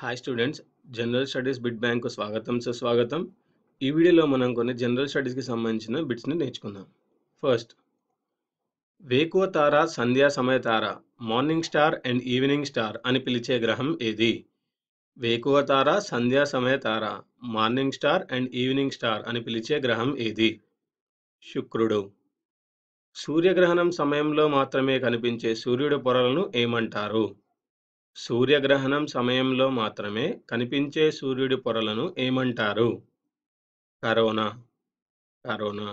hi students general studies bit bank స్వాగతం సుస్వాగతం ఈ వీడియోలో మనం కొన్ని జనరల్ స్టడీస్కి సంబంధించిన బిట్స్ని నేర్చుకుందాం ఫస్ట్ వేకువ తార సంధ్యా సమయ తార morning star and evening star అని పిలిచే గ్రహం ఏది వేకువ తార సంధ్యా సమయ తార morning star and evening star అని పిలిచే గ్రహం ఏది శుక్రుడు సూర్యగ్రహణం సమయంలో మాత్రమే కనిపించే సూర్యుడు పొరలను ఏమంటారు సూర్యగ్రహణం సమయంలో మాత్రమే కనిపించే సూర్యుడి పొరలను ఏమంటారు కరోనా కరోనా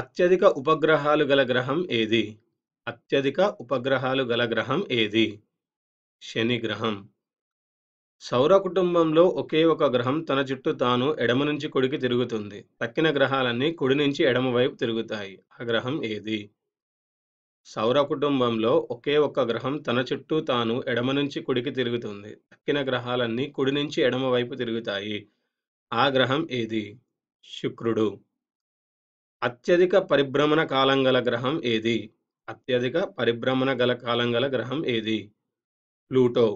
అత్యధిక ఉపగ్రహాలు గల గ్రహం ఏది అత్యధిక ఉపగ్రహాలు గల గ్రహం ఏది శని గ్రహం సౌర కుటుంబంలో ఒకే ఒక గ్రహం తన చుట్టూ తాను ఎడమ నుంచి కుడికి తిరుగుతుంది తక్కిన గ్రహాలన్నీ కుడి నుంచి ఎడమ వైపు తిరుగుతాయి ఆ గ్రహం ఏది సౌర కుటుంబంలో ఒకే ఒక్క గ్రహం తన చుట్టూ తాను ఎడమ నుంచి కుడికి తిరుగుతుంది తక్కిన గ్రహాలన్నీ కుడి నుంచి ఎడమ వైపు తిరుగుతాయి ఆ గ్రహం ఏది శుక్రుడు అత్యధిక పరిభ్రమణ కాలం గల గ్రహం ఏది అత్యధిక పరిభ్రమణ గల కాలం గల గ్రహం ఏది ప్లూటో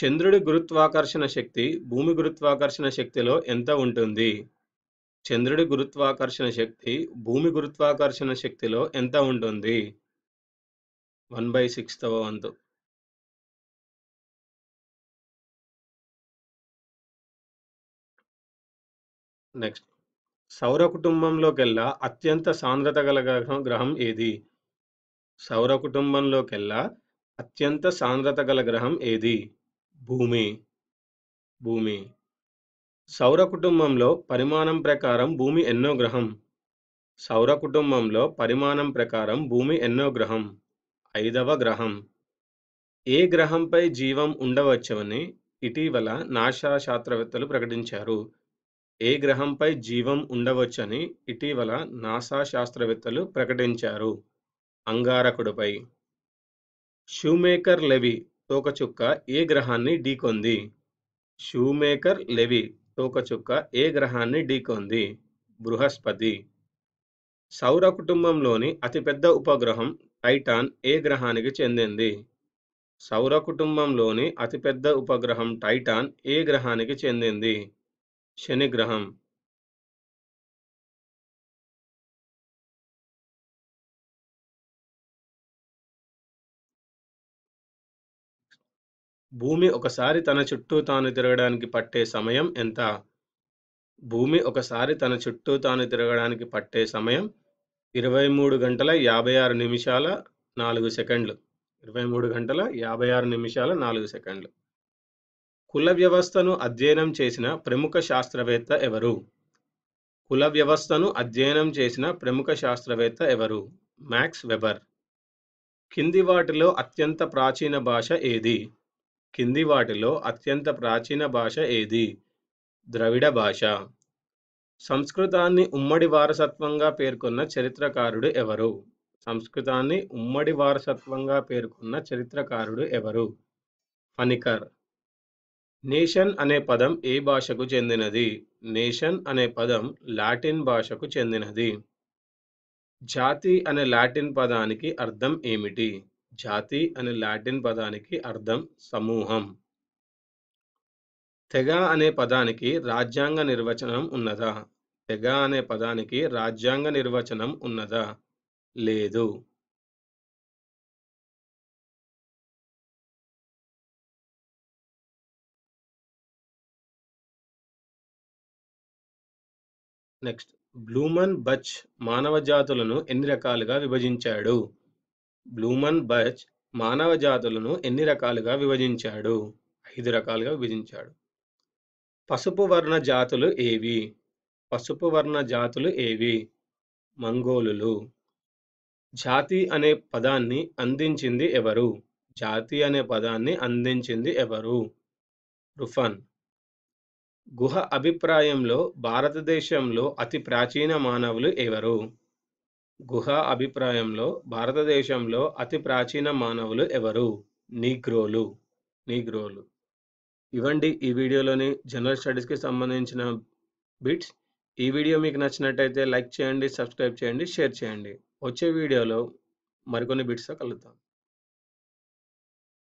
చంద్రుడి గురుత్వాకర్షణ శక్తి భూమి గురుత్వాకర్షణ శక్తిలో ఎంత ఉంటుంది చంద్రుడి గురుత్వాకర్షణ శక్తి భూమి గురుత్వాకర్షణ శక్తిలో ఎంత ఉంటుంది వన్ బై సిక్స్తవ వంతు నెక్స్ట్ సౌర కుటుంబంలోకెల్లా అత్యంత సాంద్రత గల గ్రహం ఏది సౌర కుటుంబంలోకెల్లా అత్యంత సాంద్రత గల గ్రహం ఏది భూమి భూమి సౌర కుటుంబంలో పరిమాణం ప్రకారం భూమి ఎన్నో గ్రహం సౌర కుటుంబంలో పరిమాణం ప్రకారం భూమి ఎన్నో గ్రహం ఐదవ గ్రహం ఏ గ్రహంపై జీవం ఉండవచ్చని ఇటీవల నాసా శాస్త్రవేత్తలు ప్రకటించారు ఏ గ్రహంపై జీవం ఉండవచ్చని ఇటీవల నాసా శాస్త్రవేత్తలు ప్రకటించారు అంగారకుడుపై షూమేకర్ లెవి తోకచుక్క ఏ గ్రహాన్ని ఢీకొంది షూమేకర్ లెవి తోకచుక్క ఏ గ్రహాన్ని ఢీకొంది బృహస్పతి సౌర కుటుంబంలోని అతిపెద్ద ఉపగ్రహం టైటాన్ ఏ గ్రహానికి చెందింది సౌర కుటుంబంలోని అతిపెద్ద ఉపగ్రహం టైటాన్ ఏ గ్రహానికి చెందింది శని గ్రహం భూమి ఒకసారి తన చుట్టూ తాను తిరగడానికి పట్టే సమయం ఎంత భూమి ఒకసారి తన చుట్టూ తాను తిరగడానికి పట్టే సమయం ఇరవై మూడు గంటల యాభై ఆరు నిమిషాల నాలుగు సెకండ్లు ఇరవై మూడు గంటల యాభై ఆరు నిమిషాల నాలుగు సెకండ్లు కుల వ్యవస్థను అధ్యయనం చేసిన ప్రముఖ శాస్త్రవేత్త ఎవరు కుల వ్యవస్థను అధ్యయనం చేసిన ప్రముఖ శాస్త్రవేత్త ఎవరు మ్యాక్స్ వెబర్ కింది వాటిలో అత్యంత ప్రాచీన భాష ఏది కింది వాటిలో అత్యంత ప్రాచీన భాష ఏది ద్రవిడ భాష సంస్కృతాన్ని ఉమ్మడి వారసత్వంగా పేర్కొన్న చరిత్రకారుడు ఎవరు సంస్కృతాన్ని ఉమ్మడి వారసత్వంగా పేర్కొన్న చరిత్రకారుడు ఎవరు ఫనికర్ నేషన్ అనే పదం ఏ భాషకు చెందినది నేషన్ అనే పదం లాటిన్ భాషకు చెందినది జాతి అనే లాటిన్ పదానికి అర్థం ఏమిటి జాతి అనే లాటిన్ పదానికి అర్థం సమూహం తెగ అనే పదానికి రాజ్యాంగ నిర్వచనం ఉన్నదా తెగ అనే పదానికి రాజ్యాంగ నిర్వచనం ఉన్నదా లేదు నెక్స్ట్ బ్లూమన్ బచ్ మానవ జాతులను ఎన్ని రకాలుగా విభజించాడు బ్లూమన్ బర్చ్ మానవ జాతులను ఎన్ని రకాలుగా విభజించాడు ఐదు రకాలుగా విభజించాడు పసుపు వర్ణ జాతులు ఏవి పసుపు వర్ణ జాతులు ఏవి మంగోలులు జాతి అనే పదాన్ని అందించింది ఎవరు జాతి అనే పదాన్ని అందించింది ఎవరు రుఫన్ గుహ అభిప్రాయంలో భారతదేశంలో అతి ప్రాచీన మానవులు ఎవరు గుహ అభిప్రాయంలో భారతదేశంలో అతి ప్రాచీన మానవులు ఎవరు నీగ్రోలు నీగ్రోలు ఇవ్వండి ఈ వీడియోలోని జనరల్ స్టడీస్కి సంబంధించిన బిట్స్ ఈ వీడియో మీకు నచ్చినట్టయితే లైక్ చేయండి సబ్స్క్రైబ్ చేయండి షేర్ చేయండి వచ్చే వీడియోలో మరికొన్ని బిట్స్తో కలుద్దాం